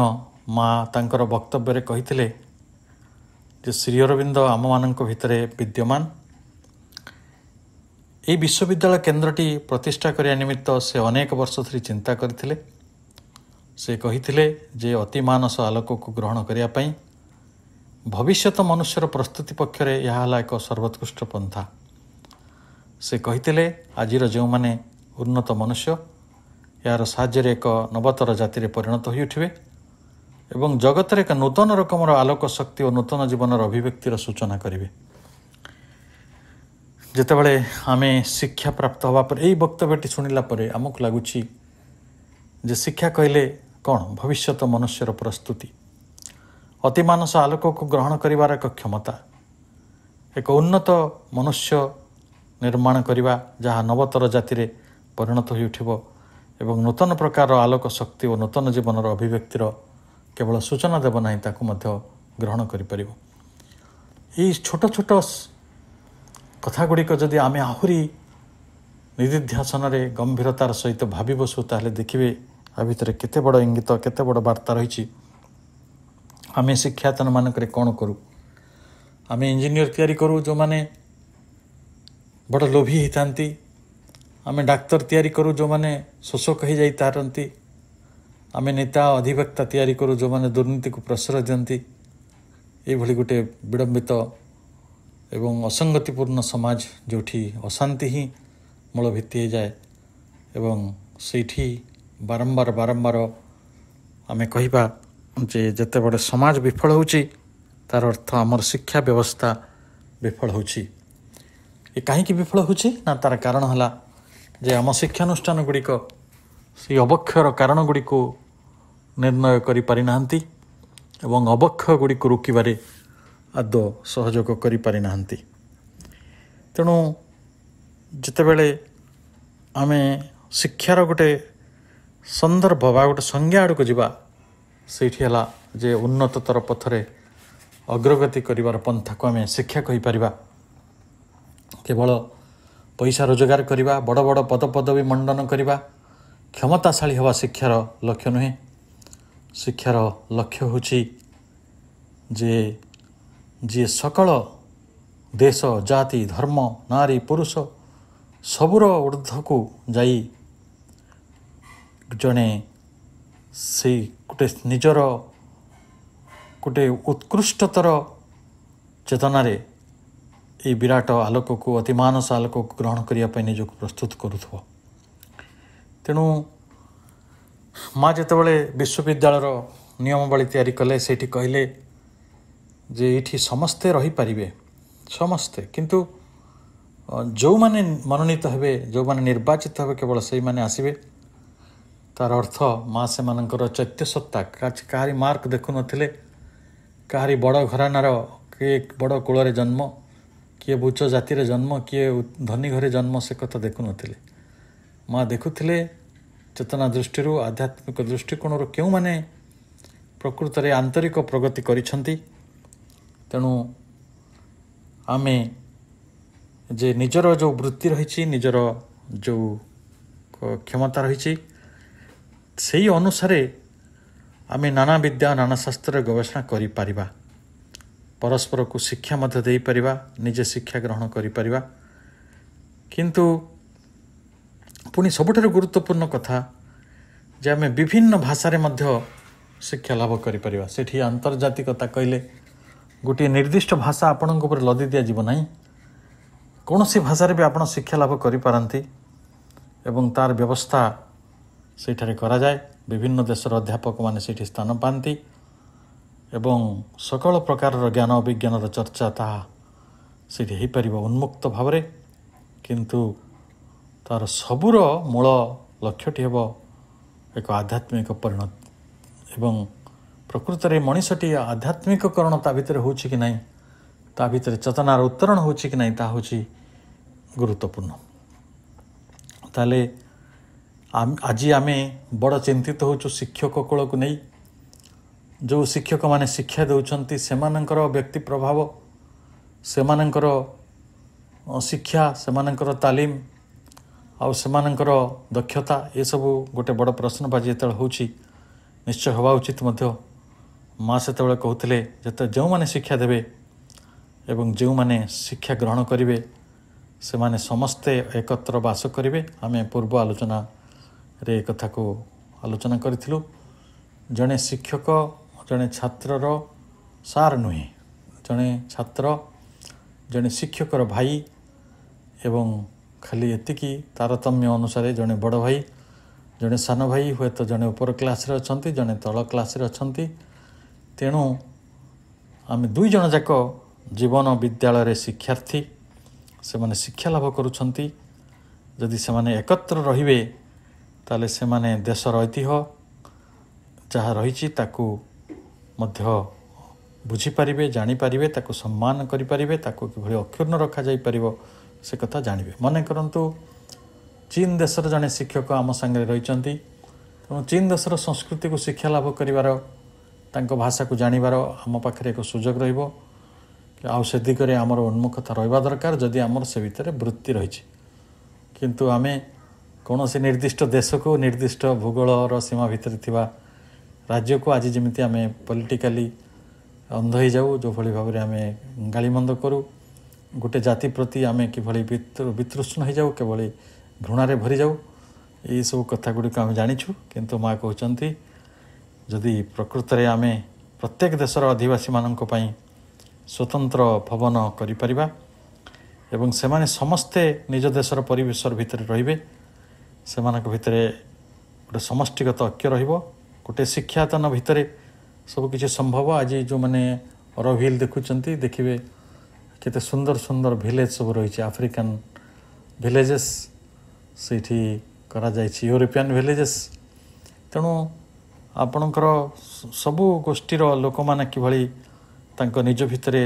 ମା' ତାଙ୍କର ବକ୍ତବ୍ୟରେ କହିଥିଲେ ଯେ ଶ୍ରୀଅରବିନ୍ଦ ଆମମାନଙ୍କ ଭିତରେ ବିଦ୍ୟମାନ ଏହି ବିଶ୍ୱବିଦ୍ୟାଳୟ କେନ୍ଦ୍ରଟି ପ୍ରତିଷ୍ଠା କରିବା ନିମିତ୍ତ ସେ ଅନେକ ବର୍ଷ ଧରି ଚିନ୍ତା କରିଥିଲେ ସେ କହିଥିଲେ ଯେ ଅତିମାନସ ଆଲୋକକୁ ଗ୍ରହଣ କରିବା ପାଇଁ ଭବିଷ୍ୟତ ମନୁଷ୍ୟର ପ୍ରସ୍ତୁତି ପକ୍ଷରେ ଏହା ହେଲା ଏକ ସର୍ବୋତ୍କୃଷ୍ଟ ପନ୍ଥା ସେ କହିଥିଲେ ଆଜିର ଯେଉଁମାନେ ଉନ୍ନତ ମନୁଷ୍ୟ ଏହାର ସାହାଯ୍ୟରେ ଏକ ନବତର ଜାତିରେ ପରିଣତ ହୋଇଉଠିବେ ଏବଂ ଜଗତରେ ଏକ ନୂତନ ରକମର ଆଲୋକ ଶକ୍ତି ଓ ନୂତନ ଜୀବନର ଅଭିବ୍ୟକ୍ତିର ସୂଚନା କରିବେ ଯେତେବେଳେ ଆମେ ଶିକ୍ଷା ପ୍ରାପ୍ତ ହେବା ପରେ ଏହି ବକ୍ତବ୍ୟଟି ଶୁଣିଲା ପରେ ଆମକୁ ଲାଗୁଛି ଯେ ଶିକ୍ଷା କହିଲେ କ'ଣ ଭବିଷ୍ୟତ ମନୁଷ୍ୟର ପ୍ରସ୍ତୁତି ଅତିମାନସ ଆଲୋକକୁ ଗ୍ରହଣ କରିବାର ଏକ କ୍ଷମତା ଏକ ଉନ୍ନତ ମନୁଷ୍ୟ ନିର୍ମାଣ କରିବା ଯାହା ନବତର ଜାତିରେ ପରିଣତ ହେଉଥିବ ଏବଂ ନୂତନ ପ୍ରକାରର ଆଲୋକ ଶକ୍ତି ଓ ନୂତନ ଜୀବନର ଅଭିବ୍ୟକ୍ତିର କେବଳ ସୂଚନା ଦେବ ନାହିଁ ତାକୁ ମଧ୍ୟ ଗ୍ରହଣ କରିପାରିବ ଏଇ ଛୋଟ ଛୋଟ କଥା ଗୁଡ଼ିକ ଯଦି ଆମେ ଆହୁରି ନିଧିଧ୍ୟାସନରେ ଗମ୍ଭୀରତାର ସହିତ ଭାବିବସୁ ତାହେଲେ ଦେଖିବେ ତା ଭିତରେ କେତେ ବଡ଼ ଇଙ୍ଗିତ କେତେ ବଡ଼ ବାର୍ତ୍ତା ରହିଛି ଆମେ ଶିକ୍ଷାଦାନମାନଙ୍କରେ କ'ଣ କରୁ ଆମେ ଇଞ୍ଜିନିୟର ତିଆରି କରୁ ଯେଉଁମାନେ ବଡ଼ ଲୋଭି ହେଇଥାନ୍ତି ଆମେ ଡାକ୍ତର ତିଆରି କରୁ ଯେଉଁମାନେ ଶୋଷକ ହେଇଯାଇଥାନ୍ତି ଆମେ ନେତା ଅଧିବକ୍ତା ତିଆରି କରୁ ଯେଉଁମାନେ ଦୁର୍ନୀତିକୁ ପ୍ରଶ୍ରୟ ଦିଅନ୍ତି ଏଇଭଳି ଗୋଟିଏ ବିଡ଼ମ୍ବିତ ଏବଂ ଅସଙ୍ଗତିପୂର୍ଣ୍ଣ ସମାଜ ଯେଉଁଠି ଅଶାନ୍ତି ହିଁ ମୂଳ ଭିତ୍ତି ହେଇଯାଏ ଏବଂ ସେଇଠି ବାରମ୍ବାର ବାରମ୍ବାର ଆମେ କହିବା ଯେ ଯେତେବେଳେ ସମାଜ ବିଫଳ ହେଉଛି ତାର ଅର୍ଥ ଆମର ଶିକ୍ଷା ବ୍ୟବସ୍ଥା ବିଫଳ ହେଉଛି ଏ କାହିଁକି ବିଫଳ ହେଉଛି ନା ତାର କାରଣ ହେଲା ଯେ ଆମ ଶିକ୍ଷାନୁଷ୍ଠାନ ଗୁଡ଼ିକ ସେ ଅବକ୍ଷୟର କାରଣ ଗୁଡ଼ିକୁ ନିର୍ଣ୍ଣୟ କରିପାରିନାହାନ୍ତି ଏବଂ ଅବକ୍ଷୟ ଗୁଡ଼ିକୁ ରୋକିବାରେ ଆଦୌ ସହଯୋଗ କରିପାରିନାହାନ୍ତି ତେଣୁ ଯେତେବେଳେ ଆମେ ଶିକ୍ଷାର ଗୋଟେ ସନ୍ଦର୍ଭ ବା ଗୋଟେ ସଂଜ୍ଞା ଆଡ଼କୁ ଯିବା ସେଇଠି ହେଲା ଯେ ଉନ୍ନତତର ପଥରେ ଅଗ୍ରଗତି କରିବାର ପନ୍ଥାକୁ ଆମେ ଶିକ୍ଷା କହିପାରିବା କେବଳ ପଇସା ରୋଜଗାର କରିବା ବଡ଼ ବଡ଼ ପଦପଦବୀ ମଣ୍ଡନ କରିବା କ୍ଷମତାଶାଳୀ ହେବା ଶିକ୍ଷାର ଲକ୍ଷ୍ୟ ନୁହେଁ ଶିକ୍ଷାର ଲକ୍ଷ୍ୟ ହେଉଛି ଯେ ଯିଏ ସକଳ ଦେଶ ଜାତି ଧର୍ମ ନାରୀ ପୁରୁଷ ସବୁର ଉର୍ଦ୍ଧ୍ୱକୁ ଯାଇ ଜଣେ ସେଇ ଗୋଟେ ନିଜର ଗୋଟେ ଉତ୍କୃଷ୍ଟତର ଚେତନାରେ ଏଇ ବିରାଟ ଆଲୋକକୁ ଅତିମାନସ ଆଲୋକକୁ ଗ୍ରହଣ କରିବା ପାଇଁ ନିଜକୁ ପ୍ରସ୍ତୁତ କରୁଥିବ ତେଣୁ ମା' ଯେତେବେଳେ ବିଶ୍ୱବିଦ୍ୟାଳୟର ନିୟମାବଳୀ ତିଆରି କଲେ ସେଇଠି କହିଲେ ଯେ ଏଇଠି ସମସ୍ତେ ରହିପାରିବେ ସମସ୍ତେ କିନ୍ତୁ ଯେଉଁମାନେ ମନୋନୀତ ହେବେ ଯେଉଁମାନେ ନିର୍ବାଚିତ ହେବେ କେବଳ ସେଇମାନେ ଆସିବେ ତା'ର ଅର୍ଥ ମା' ସେମାନଙ୍କର ଚୈତ୍ୟସତ୍ତା କାହାରି ମାର୍କ ଦେଖୁନଥିଲେ କାହାରି ବଡ଼ ଘରାନାର କିଏ ବଡ଼ କୂଳରେ ଜନ୍ମ କିଏ ବୁଚ ଜାତିରେ ଜନ୍ମ କିଏ ଧନୀ ଘରେ ଜନ୍ମ ସେ କଥା ଦେଖୁନଥିଲେ ମା' ଦେଖୁଥିଲେ ଚେତନା ଦୃଷ୍ଟିରୁ ଆଧ୍ୟାତ୍ମିକ ଦୃଷ୍ଟିକୋଣରୁ କେଉଁମାନେ ପ୍ରକୃତରେ ଆନ୍ତରିକ ପ୍ରଗତି କରିଛନ୍ତି ତେଣୁ ଆମେ ଯେ ନିଜର ଯେଉଁ ବୃତ୍ତି ରହିଛି ନିଜର ଯେଉଁ କ୍ଷମତା ରହିଛି ସେଇ ଅନୁସାରେ ଆମେ ନାନା ବିଦ୍ୟା ନାନା ଶାସ୍ତ୍ରରେ ଗବେଷଣା କରିପାରିବା ପରସ୍ପରକୁ ଶିକ୍ଷା ମଧ୍ୟ ଦେଇପାରିବା ନିଜେ ଶିକ୍ଷା ଗ୍ରହଣ କରିପାରିବା କିନ୍ତୁ ପୁଣି ସବୁଠାରୁ ଗୁରୁତ୍ୱପୂର୍ଣ୍ଣ କଥା ଯେ ଆମେ ବିଭିନ୍ନ ଭାଷାରେ ମଧ୍ୟ ଶିକ୍ଷା ଲାଭ କରିପାରିବା ସେଠି ଆନ୍ତର୍ଜାତିକତା କହିଲେ ଗୋଟିଏ ନିର୍ଦ୍ଦିଷ୍ଟ ଭାଷା ଆପଣଙ୍କ ଉପରେ ଲଦି ଦିଆଯିବ ନାହିଁ କୌଣସି ଭାଷାରେ ବି ଆପଣ ଶିକ୍ଷା ଲାଭ କରିପାରନ୍ତି ଏବଂ ତା'ର ବ୍ୟବସ୍ଥା ସେଇଠାରେ କରାଯାଏ ବିଭିନ୍ନ ଦେଶର ଅଧ୍ୟାପକମାନେ ସେଇଠି ସ୍ଥାନ ପାଆନ୍ତି ଏବଂ ସକଳ ପ୍ରକାରର ଜ୍ଞାନ ବିଜ୍ଞାନର ଚର୍ଚ୍ଚା ତାହା ସେଇଠି ହୋଇପାରିବ ଉନ୍ମୁକ୍ତ ଭାବରେ କିନ୍ତୁ ତା'ର ସବୁର ମୂଳ ଲକ୍ଷ୍ୟଟି ହେବ ଏକ ଆଧ୍ୟାତ୍ମିକ ପରିଣତି ଏବଂ ପ୍ରକୃତରେ ମଣିଷଟି ଆଧ୍ୟାତ୍ମିକକରଣ ତା ଭିତରେ ହେଉଛି କି ନାହିଁ ତା ଭିତରେ ଚେତନାର ଉତ୍ତରଣ ହେଉଛି କି ନାହିଁ ତାହା ହେଉଛି ଗୁରୁତ୍ୱପୂର୍ଣ୍ଣ ତାହେଲେ ଆଜି ଆମେ ବଡ଼ ଚିନ୍ତିତ ହେଉଛୁ ଶିକ୍ଷକ କୂଳକୁ ନେଇ ଯେଉଁ ଶିକ୍ଷକମାନେ ଶିକ୍ଷା ଦେଉଛନ୍ତି ସେମାନଙ୍କର ବ୍ୟକ୍ତି ପ୍ରଭାବ ସେମାନଙ୍କର ଶିକ୍ଷା ସେମାନଙ୍କର ତାଲିମ ଆଉ ସେମାନଙ୍କର ଦକ୍ଷତା ଏସବୁ ଗୋଟେ ବଡ଼ ପ୍ରଶ୍ନ ପ୍ରଶ୍ନବାଜି ଯେତେବେଳେ ହେଉଛି ନିଶ୍ଚୟ ହେବା ଉଚିତ ମଧ୍ୟ ମା' ସେତେବେଳେ କହୁଥିଲେ ଯେତେ ଯେଉଁମାନେ ଶିକ୍ଷା ଦେବେ ଏବଂ ଯେଉଁମାନେ ଶିକ୍ଷା ଗ୍ରହଣ କରିବେ ସେମାନେ ସମସ୍ତେ ଏକତ୍ର ବାସ କରିବେ ଆମେ ପୂର୍ବ ଆଲୋଚନା ରେ ଏକଥାକୁ ଆଲୋଚନା କରିଥିଲୁ ଜଣେ ଶିକ୍ଷକ ଜଣେ ଛାତ୍ରର ସାର୍ ନୁହେଁ ଜଣେ ଛାତ୍ର ଜଣେ ଶିକ୍ଷକର ଭାଇ ଏବଂ ଖାଲି ଏତିକି ତାରତମ୍ୟ ଅନୁସାରେ ଜଣେ ବଡ଼ ଭାଇ ଜଣେ ସାନ ଭାଇ ହୁଏତ ଜଣେ ଉପର କ୍ଲାସ୍ରେ ଅଛନ୍ତି ଜଣେ ତଳ କ୍ଲାସ୍ରେ ଅଛନ୍ତି ତେଣୁ ଆମେ ଦୁଇ ଜଣ ଯାକ ଜୀବନ ବିଦ୍ୟାଳୟରେ ଶିକ୍ଷାର୍ଥୀ ସେମାନେ ଶିକ୍ଷା ଲାଭ କରୁଛନ୍ତି ଯଦି ସେମାନେ ଏକତ୍ର ରହିବେ ତାହେଲେ ସେମାନେ ଦେଶର ଐତିହ୍ୟ ଯାହା ରହିଛି ତାକୁ ମଧ୍ୟ ବୁଝିପାରିବେ ଜାଣିପାରିବେ ତାକୁ ସମ୍ମାନ କରିପାରିବେ ତାକୁ କିଭଳି ଅକ୍ଷୁର୍ଣ୍ଣ ରଖାଯାଇପାରିବ ସେ କଥା ଜାଣିବେ ମନେ କରନ୍ତୁ ଚୀନ ଦେଶର ଜଣେ ଶିକ୍ଷକ ଆମ ସାଙ୍ଗରେ ରହିଛନ୍ତି ତେଣୁ ଚୀନ ଦେଶର ସଂସ୍କୃତିକୁ ଶିକ୍ଷା ଲାଭ କରିବାର ତାଙ୍କ ଭାଷାକୁ ଜାଣିବାର ଆମ ପାଖରେ ଏକ ସୁଯୋଗ ରହିବ ଆଉ ସେ ଦିଗରେ ଆମର ଉନ୍ମୁଖତା ରହିବା ଦରକାର ଯଦି ଆମର ସେ ଭିତରେ ବୃତ୍ତି ରହିଛି କିନ୍ତୁ ଆମେ କୌଣସି ନିର୍ଦ୍ଦିଷ୍ଟ ଦେଶକୁ ନିର୍ଦ୍ଦିଷ୍ଟ ଭୂଗୋଳର ସୀମା ଭିତରେ ଥିବା ରାଜ୍ୟକୁ ଆଜି ଯେମିତି ଆମେ ପଲିଟିକାଲି ଅନ୍ଧ ହୋଇଯାଉ ଯେଉଁଭଳି ଭାବରେ ଆମେ ଗାଳିମନ୍ଦ କରୁ ଗୋଟେ ଜାତି ପ୍ରତି ଆମେ କିଭଳି ବିତୃଷ୍ଣ ହୋଇଯାଉ କିଭଳି ଘୃଣାରେ ଭରିଯାଉ ଏହିସବୁ କଥା ଗୁଡ଼ିକ ଆମେ ଜାଣିଛୁ କିନ୍ତୁ ମା' କହୁଛନ୍ତି ଯଦି ପ୍ରକୃତରେ ଆମେ ପ୍ରତ୍ୟେକ ଦେଶର ଅଧିବାସୀମାନଙ୍କ ପାଇଁ ସ୍ୱତନ୍ତ୍ର ଭବନ କରିପାରିବା ଏବଂ ସେମାନେ ସମସ୍ତେ ନିଜ ଦେଶର ପରିବେଶର ଭିତରେ ରହିବେ ସେମାନଙ୍କ ଭିତରେ ଗୋଟେ ସମଷ୍ଟିଗତ ଐକ୍ୟ ରହିବ ଗୋଟେ ଶିକ୍ଷାଦାନ ଭିତରେ ସବୁକିଛି ସମ୍ଭବ ଆଜି ଯେଉଁମାନେ ରଭିଲ୍ ଦେଖୁଛନ୍ତି ଦେଖିବେ କେତେ ସୁନ୍ଦର ସୁନ୍ଦର ଭିଲେଜ୍ ସବୁ ରହିଛି ଆଫ୍ରିକାନ୍ ଭିଲେଜେସ୍ ସେଇଠି କରାଯାଇଛି ୟୁରୋପିଆନ୍ ଭିଲେଜେସ୍ ତେଣୁ ଆପଣଙ୍କର ସବୁ ଗୋଷ୍ଠୀର ଲୋକମାନେ କିଭଳି ତାଙ୍କ ନିଜ ଭିତରେ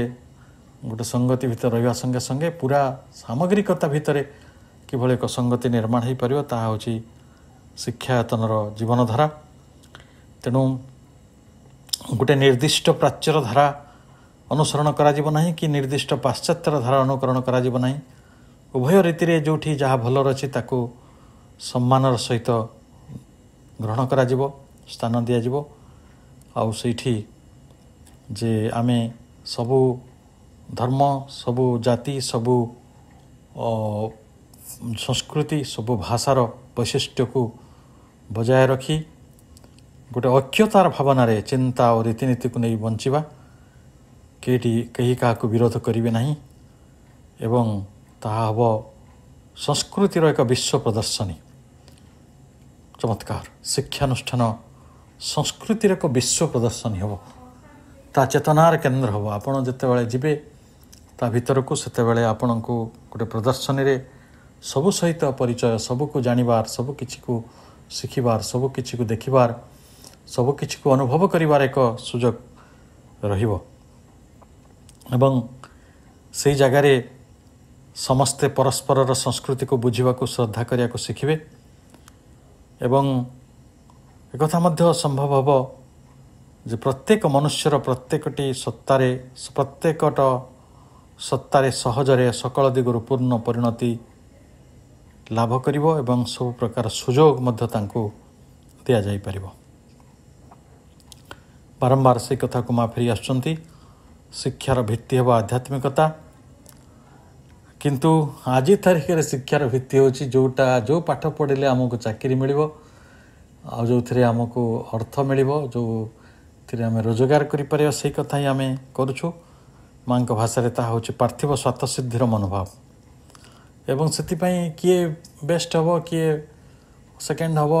ଗୋଟେ ସଙ୍ଗତି ଭିତରେ ରହିବା ସଙ୍ଗେ ସଙ୍ଗେ ପୁରା ସାମଗ୍ରିକତା ଭିତରେ କିଭଳି ଏକ ସଙ୍ଗତି ନିର୍ମାଣ ହୋଇପାରିବ ତାହା ହେଉଛି ଶିକ୍ଷାୟତନର ଜୀବନଧାରା ତେଣୁ ଗୋଟିଏ ନିର୍ଦ୍ଦିଷ୍ଟ ପ୍ରାଚ୍ୟର ଧାରା ଅନୁସରଣ କରାଯିବ ନାହିଁ କି ନିର୍ଦ୍ଦିଷ୍ଟ ପାଶ୍ଚାତ୍ୟର ଧାରା ଅନୁକରଣ କରାଯିବ ନାହିଁ ଉଭୟ ରୀତିରେ ଯେଉଁଠି ଯାହା ଭଲ ରହିଛି ତାକୁ ସମ୍ମାନର ସହିତ ଗ୍ରହଣ କରାଯିବ ସ୍ଥାନ ଦିଆଯିବ ଆଉ ସେଇଠି ଯେ ଆମେ ସବୁ ଧର୍ମ ସବୁ ଜାତି ସବୁ ସଂସ୍କୃତି ସବୁ ଭାଷାର ବୈଶିଷ୍ଟ୍ୟକୁ ବଜାୟ ରଖି ଗୋଟେ ଅକ୍ଷତାର ଭାବନାରେ ଚିନ୍ତା ଓ ରୀତିନୀତିକୁ ନେଇ ବଞ୍ଚିବା କେହିଟି କେହି କାହାକୁ ବିରୋଧ କରିବେ ନାହିଁ ଏବଂ ତାହା ହେବ ସଂସ୍କୃତିର ଏକ ବିଶ୍ୱ ପ୍ରଦର୍ଶନୀ ଚମତ୍କାର ଶିକ୍ଷାନୁଷ୍ଠାନ ସଂସ୍କୃତିର ଏକ ବିଶ୍ୱ ପ୍ରଦର୍ଶନୀ ହେବ ତା ଚେତନାର କେନ୍ଦ୍ର ହେବ ଆପଣ ଯେତେବେଳେ ଯିବେ ତା ଭିତରକୁ ସେତେବେଳେ ଆପଣଙ୍କୁ ଗୋଟେ ପ୍ରଦର୍ଶନୀରେ ସବୁ ସହିତ ପରିଚୟ ସବୁକୁ ଜାଣିବାର ସବୁକିଛିକୁ ଶିଖିବାର ସବୁକିଛିକୁ ଦେଖିବାର ସବୁ କିଛିକୁ ଅନୁଭବ କରିବାର ଏକ ସୁଯୋଗ ରହିବ ଏବଂ ସେହି ଜାଗାରେ ସମସ୍ତେ ପରସ୍ପରର ସଂସ୍କୃତିକୁ ବୁଝିବାକୁ ଶ୍ରଦ୍ଧା କରିବାକୁ ଶିଖିବେ ଏବଂ ଏକଥା ମଧ୍ୟ ସମ୍ଭବ ହେବ ଯେ ପ୍ରତ୍ୟେକ ମନୁଷ୍ୟର ପ୍ରତ୍ୟେକଟି ସତ୍ତାରେ ପ୍ରତ୍ୟେକଟ ସତ୍ତାରେ ସହଜରେ ସକଳ ଦିଗରୁ ପୂର୍ଣ୍ଣ ପରିଣତି ଲାଭ କରିବ ଏବଂ ସବୁ ପ୍ରକାର ସୁଯୋଗ ମଧ୍ୟ ତାଙ୍କୁ ଦିଆଯାଇପାରିବ ବାରମ୍ବାର ସେ କଥାକୁ ମା ଫେରି ଆସୁଛନ୍ତି ଶିକ୍ଷାର ଭିତ୍ତି ହେବ ଆଧ୍ୟାତ୍ମିକତା କିନ୍ତୁ ଆଜି ତାରିଖରେ ଶିକ୍ଷାର ଭିତ୍ତି ହେଉଛି ଯେଉଁଟା ଯେଉଁ ପାଠ ପଢ଼ିଲେ ଆମକୁ ଚାକିରି ମିଳିବ ଆଉ ଯେଉଁଥିରେ ଆମକୁ ଅର୍ଥ ମିଳିବ ଯେଉଁଥିରେ ଆମେ ରୋଜଗାର କରିପାରିବା ସେଇ କଥା ହିଁ ଆମେ କରୁଛୁ ମାଆଙ୍କ ଭାଷାରେ ତାହା ହେଉଛି ପାର୍ଥିବ ସ୍ୱାର୍ଥସିଦ୍ଧିର ମନୋଭାବ ଏବଂ ସେଥିପାଇଁ କିଏ ବେଷ୍ଟ ହେବ କିଏ ସେକେଣ୍ଡ ହେବ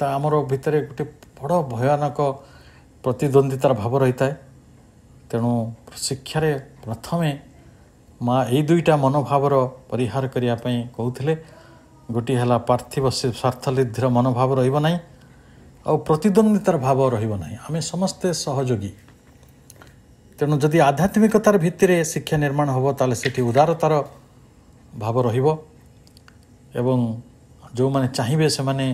ତା ଆମର ଭିତରେ ଗୋଟେ ବଡ଼ ଭୟାନକ ପ୍ରତିଦ୍ୱନ୍ଦ୍ୱିତାର ଭାବ ରହିଥାଏ ତେଣୁ ଶିକ୍ଷାରେ ପ୍ରଥମେ ମା ଏଇ ଦୁଇଟା ମନୋଭାବର ପରିହାର କରିବା ପାଇଁ କହୁଥିଲେ ଗୋଟିଏ ହେଲା ପାର୍ଥିବ ସ୍ୱାର୍ଥଲିଧିର ମନୋଭାବ ରହିବ ନାହିଁ ଆଉ ପ୍ରତିଦ୍ୱନ୍ଦ୍ୱିତାର ଭାବ ରହିବ ନାହିଁ ଆମେ ସମସ୍ତେ ସହଯୋଗୀ ତେଣୁ ଯଦି ଆଧ୍ୟାତ୍ମିକତାର ଭିତ୍ତିରେ ଶିକ୍ଷା ନିର୍ମାଣ ହେବ ତାହେଲେ ସେଠି ଉଦାରତାର ଭାବ ରହିବ ଏବଂ ଯେଉଁମାନେ ଚାହିଁବେ ସେମାନେ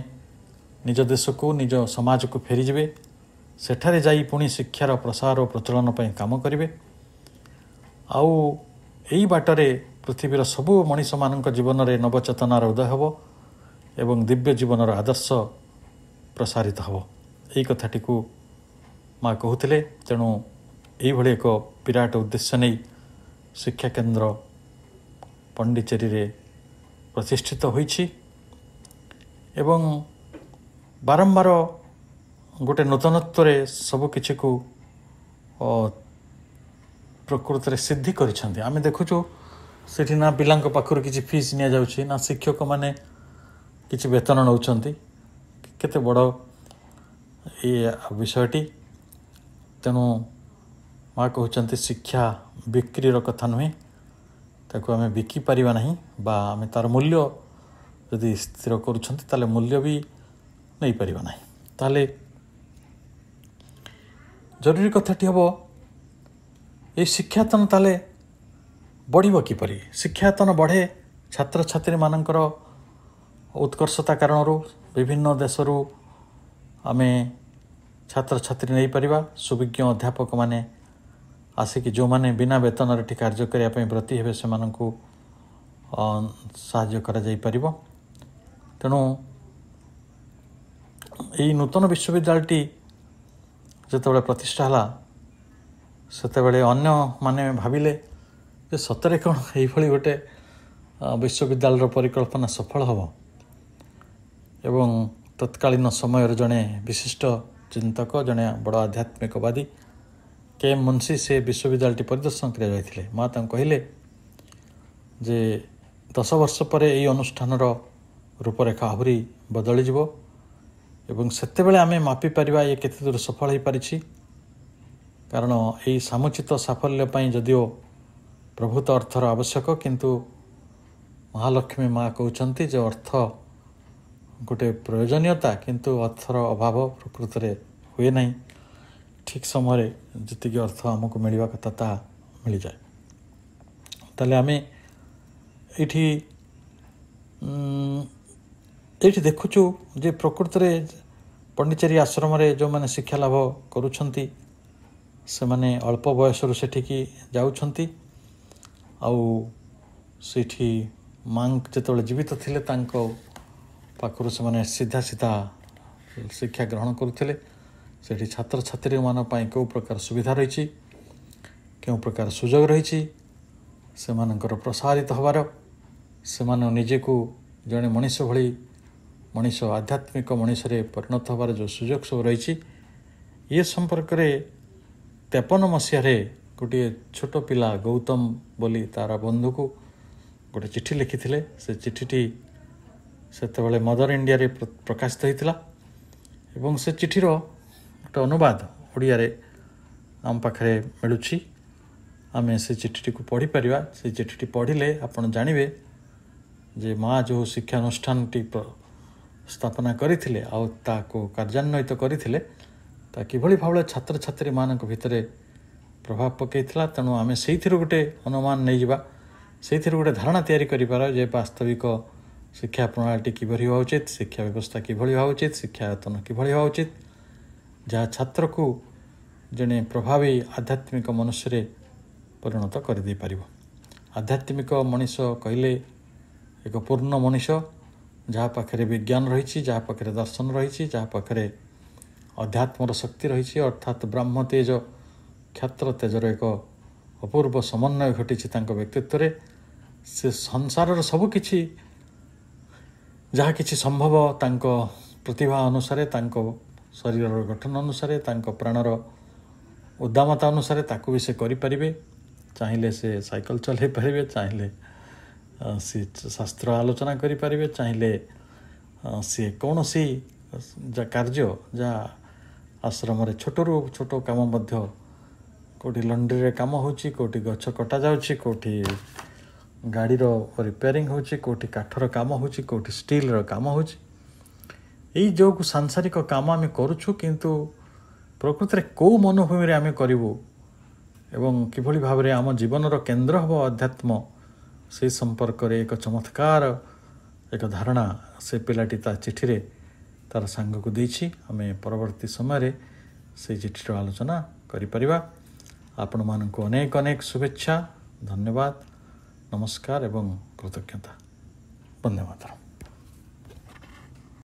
ନିଜ ଦେଶକୁ ନିଜ ସମାଜକୁ ଫେରିଯିବେ ସେଠାରେ ଯାଇ ପୁଣି ଶିକ୍ଷାର ପ୍ରସାର ଓ ପ୍ରଚଳନ ପାଇଁ କାମ କରିବେ ଆଉ ଏଇ ବାଟରେ ପୃଥିବୀର ସବୁ ମଣିଷମାନଙ୍କ ଜୀବନରେ ନବଚେତନାର ଉଦୟ ହେବ ଏବଂ ଦିବ୍ୟ ଜୀବନର ଆଦର୍ଶ ପ୍ରସାରିତ ହେବ ଏହି କଥାଟିକୁ ମା' କହୁଥିଲେ ତେଣୁ ଏହିଭଳି ଏକ ବିରାଟ ଉଦ୍ଦେଶ୍ୟ ନେଇ ଶିକ୍ଷା କେନ୍ଦ୍ର ପଣ୍ଡିଚେରୀରେ ପ୍ରତିଷ୍ଠିତ ହୋଇଛି ଏବଂ ବାରମ୍ବାର ଗୋଟେ ନୂତନତ୍ୱରେ ସବୁ କିଛିକୁ ପ୍ରକୃତରେ ସିଦ୍ଧି କରିଛନ୍ତି ଆମେ ଦେଖୁଛୁ ସେଠି ନା ପିଲାଙ୍କ ପାଖରୁ କିଛି ଫିସ୍ ନିଆଯାଉଛି ନା ଶିକ୍ଷକମାନେ କିଛି ବେତନ ନେଉଛନ୍ତି କେତେ ବଡ଼ ଏ ବିଷୟଟି ତେଣୁ ମା କହୁଛନ୍ତି ଶିକ୍ଷା ବିକ୍ରିର କଥା ନୁହେଁ ତାକୁ ଆମେ ବିକି ପାରିବା ନାହିଁ ବା ଆମେ ତା'ର ମୂଲ୍ୟ ଯଦି ସ୍ଥିର କରୁଛନ୍ତି ତାହେଲେ ମୂଲ୍ୟ ବି ନେଇପାରିବା ନାହିଁ ତାହେଲେ ଜରୁରୀ କଥାଟି ହେବ ଏ ଶିକ୍ଷାତନ ତାହେଲେ ବଢ଼ିବ କିପରି ଶିକ୍ଷାତନ ବଢ଼େ ଛାତ୍ରଛାତ୍ରୀମାନଙ୍କର ଉତ୍କର୍ଷତା କାରଣରୁ ବିଭିନ୍ନ ଦେଶରୁ ଆମେ ଛାତ୍ରଛାତ୍ରୀ ନେଇପାରିବା ସୁବିଜ୍ଞ ଅଧ୍ୟାପକମାନେ ଆସିକି ଯେଉଁମାନେ ବିନା ବେତନରେ ଏଠି କାର୍ଯ୍ୟ କରିବା ପାଇଁ ବ୍ରତି ହେବେ ସେମାନଙ୍କୁ ସାହାଯ୍ୟ କରାଯାଇପାରିବ ତେଣୁ ଏଇ ନୂତନ ବିଶ୍ୱବିଦ୍ୟାଳୟଟି ଯେତେବେଳେ ପ୍ରତିଷ୍ଠା ହେଲା ସେତେବେଳେ ଅନ୍ୟମାନେ ଭାବିଲେ ଯେ ସତରେ କ'ଣ ଏଇଭଳି ଗୋଟେ ବିଶ୍ୱବିଦ୍ୟାଳୟର ପରିକଳ୍ପନା ସଫଳ ହେବ ଏବଂ ତତ୍କାଳୀନ ସମୟରେ ଜଣେ ବିଶିଷ୍ଟ ଚିନ୍ତକ ଜଣେ ବଡ଼ ଆଧ୍ୟାତ୍ମିକବାଦୀ କେ ଏମ୍ ମୁନ୍ସି ସେ ବିଶ୍ୱବିଦ୍ୟାଳୟଟି ପରିଦର୍ଶନ ଯାଇଥିଲେ ମା ତାଙ୍କୁ କହିଲେ ଯେ ଦଶ ବର୍ଷ ପରେ ଏହି ଅନୁଷ୍ଠାନର ରୂପରେଖା ଆହୁରି ବଦଳିଯିବ ଏବଂ ସେତେବେଳେ ଆମେ ମାପିପାରିବା ଇଏ କେତେ ଦୂର ସଫଳ ହୋଇପାରିଛି କାରଣ ଏହି ସାମୁଚିତ ସାଫଲ୍ୟ ପାଇଁ ଯଦିଓ ପ୍ରଭୁତ ଅର୍ଥର ଆବଶ୍ୟକ କିନ୍ତୁ ମହାଲକ୍ଷ୍ମୀ ମା କହୁଛନ୍ତି ଯେ ଅର୍ଥ ଗୋଟିଏ ପ୍ରୟୋଜନୀୟତା କିନ୍ତୁ ଅର୍ଥର ଅଭାବ ପ୍ରକୃତରେ ହୁଏ ନାହିଁ ଠିକ୍ ସମୟରେ ଯେତିକି ଅର୍ଥ ଆମକୁ ମିଳିବା କଥା ତାହା ମିଳିଯାଏ ତାହେଲେ ଆମେ ଏଇଠି ଏଇଠି ଦେଖୁଛୁ ଯେ ପ୍ରକୃତରେ ପଣ୍ଡିଚେରୀ ଆଶ୍ରମରେ ଯେଉଁମାନେ ଶିକ୍ଷା ଲାଭ କରୁଛନ୍ତି ସେମାନେ ଅଳ୍ପ ବୟସରୁ ସେଠିକି ଯାଉଛନ୍ତି ଆଉ ସେଠି ମାଙ୍କ ଯେତେବେଳେ ଜୀବିତ ଥିଲେ ତାଙ୍କ ପାଖରୁ ସେମାନେ ସିଧା ସିଧା ଶିକ୍ଷା ଗ୍ରହଣ କରୁଥିଲେ ସେଠି ଛାତ୍ରଛାତ୍ରୀମାନଙ୍କ ପାଇଁ କେଉଁ ପ୍ରକାର ସୁବିଧା ରହିଛି କେଉଁ ପ୍ରକାର ସୁଯୋଗ ରହିଛି ସେମାନଙ୍କର ପ୍ରସାରିତ ହେବାର ସେମାନେ ନିଜକୁ ଜଣେ ମଣିଷ ଭଳି ମଣିଷ ଆଧ୍ୟାତ୍ମିକ ମଣିଷରେ ପରିଣତ ହେବାର ଯେଉଁ ସୁଯୋଗ ସବୁ ରହିଛି ଇଏ ସମ୍ପର୍କରେ ତେପନ ମସିହାରେ ଗୋଟିଏ ଛୋଟ ପିଲା ଗୌତମ ବୋଲି ତାର ବନ୍ଧୁକୁ ଗୋଟେ ଚିଠି ଲେଖିଥିଲେ ସେ ଚିଠିଟି ସେତେବେଳେ ମଦର୍ ଇଣ୍ଡିଆରେ ପ୍ରକାଶିତ ହୋଇଥିଲା ଏବଂ ସେ ଚିଠିର ଗୋଟେ ଅନୁବାଦ ଓଡ଼ିଆରେ ଆମ ପାଖରେ ମିଳୁଛି ଆମେ ସେ ଚିଠିଟିକୁ ପଢ଼ିପାରିବା ସେ ଚିଠିଟି ପଢ଼ିଲେ ଆପଣ ଜାଣିବେ ଯେ ମା' ଯେଉଁ ଶିକ୍ଷାନୁଷ୍ଠାନଟି ସ୍ଥାପନା କରିଥିଲେ ଆଉ ତାକୁ କାର୍ଯ୍ୟାନ୍ୱିତ କରିଥିଲେ ତା କିଭଳି ଭାବରେ ଛାତ୍ରଛାତ୍ରୀମାନଙ୍କ ଭିତରେ ପ୍ରଭାବ ପକାଇଥିଲା ତେଣୁ ଆମେ ସେଇଥିରୁ ଗୋଟେ ଅନୁମାନ ନେଇଯିବା ସେଇଥିରୁ ଗୋଟେ ଧାରଣା ତିଆରି କରିପାର ଯେ ବାସ୍ତବିକ ଶିକ୍ଷା ପ୍ରଣାଳୀଟି କିଭଳି ହେବା ଉଚିତ ଶିକ୍ଷା ବ୍ୟବସ୍ଥା କିଭଳି ହେବା ଉଚିତ ଶିକ୍ଷାୟତନ କିଭଳି ହେବା ଉଚିତ ଯାହା ଛାତ୍ରକୁ ଜଣେ ପ୍ରଭାବୀ ଆଧ୍ୟାତ୍ମିକ ମନୁଷ୍ୟରେ ପରିଣତ କରିଦେଇପାରିବ ଆଧ୍ୟାତ୍ମିକ ମଣିଷ କହିଲେ ଏକ ପୂର୍ଣ୍ଣ ମଣିଷ ଯାହା ପାଖରେ ବିଜ୍ଞାନ ରହିଛି ଯାହା ପାଖରେ ଦର୍ଶନ ରହିଛି ଯାହା ପାଖରେ ଅଧ୍ୟାତ୍ମର ଶକ୍ତି ରହିଛି ଅର୍ଥାତ୍ ବ୍ରହ୍ମ ତେଜ କ୍ଷେତ୍ର ତେଜର ଏକ ଅପୂର୍ବ ସମନ୍ୱୟ ଘଟିଛି ତାଙ୍କ ବ୍ୟକ୍ତିତ୍ୱରେ ସେ ସଂସାରର ସବୁକିଛି ଯାହା କିଛି ସମ୍ଭବ ତାଙ୍କ ପ୍ରତିଭା ଅନୁସାରେ ତାଙ୍କ ଶରୀରର ଗଠନ ଅନୁସାରେ ତାଙ୍କ ପ୍ରାଣର ଉଦାମତା ଅନୁସାରେ ତାକୁ ବି ସେ କରିପାରିବେ ଚାହିଁଲେ ସେ ସାଇକେଲ ଚଲାଇ ପାରିବେ ଚାହିଁଲେ ସେ ଶାସ୍ତ୍ର ଆଲୋଚନା କରିପାରିବେ ଚାହିଁଲେ ସିଏ କୌଣସି କାର୍ଯ୍ୟ ଯାହା ଆଶ୍ରମରେ ଛୋଟରୁ ଛୋଟ କାମ ମଧ୍ୟ କେଉଁଠି ଲଣ୍ଡ୍ରିରେ କାମ ହେଉଛି କେଉଁଠି ଗଛ କଟାଯାଉଛି କେଉଁଠି ଗାଡ଼ିର ରିପ୍ୟାରିଂ ହେଉଛି କେଉଁଠି କାଠର କାମ ହେଉଛି କେଉଁଠି ଷ୍ଟିଲ୍ର କାମ ହେଉଛି ଏଇ ଯେଉଁ ସାଂସାରିକ କାମ ଆମେ କରୁଛୁ କିନ୍ତୁ ପ୍ରକୃତରେ କେଉଁ ମନୋଭୂମିରେ ଆମେ କରିବୁ ଏବଂ କିଭଳି ଭାବରେ ଆମ ଜୀବନର କେନ୍ଦ୍ର ହେବ ଅଧ୍ୟାତ୍ମ ସେ ସମ୍ପର୍କରେ ଏକ ଚମତ୍କାର ଏକ ଧାରଣା ସେ ପିଲାଟି ତା ଚିଠିରେ ତା'ର ସାଙ୍ଗକୁ ଦେଇଛି ଆମେ ପରବର୍ତ୍ତୀ ସମୟରେ ସେ ଚିଠିର ଆଲୋଚନା କରିପାରିବା ଆପଣମାନଙ୍କୁ ଅନେକ ଅନେକ ଶୁଭେଚ୍ଛା ଧନ୍ୟବାଦ ନମସ୍କାର ଏବଂ କୃତଜ୍ଞତା ବନ୍ଦେ ମାତରମ୍